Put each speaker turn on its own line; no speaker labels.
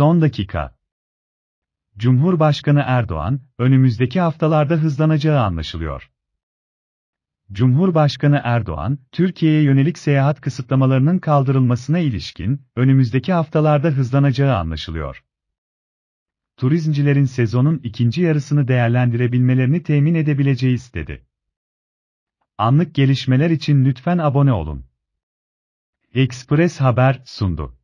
Son dakika. Cumhurbaşkanı Erdoğan, önümüzdeki haftalarda hızlanacağı anlaşılıyor. Cumhurbaşkanı Erdoğan, Türkiye'ye yönelik seyahat kısıtlamalarının kaldırılmasına ilişkin, önümüzdeki haftalarda hızlanacağı anlaşılıyor. Turizmcilerin sezonun ikinci yarısını değerlendirebilmelerini temin edebileceği istedi. Anlık gelişmeler için lütfen abone olun. Express Haber sundu.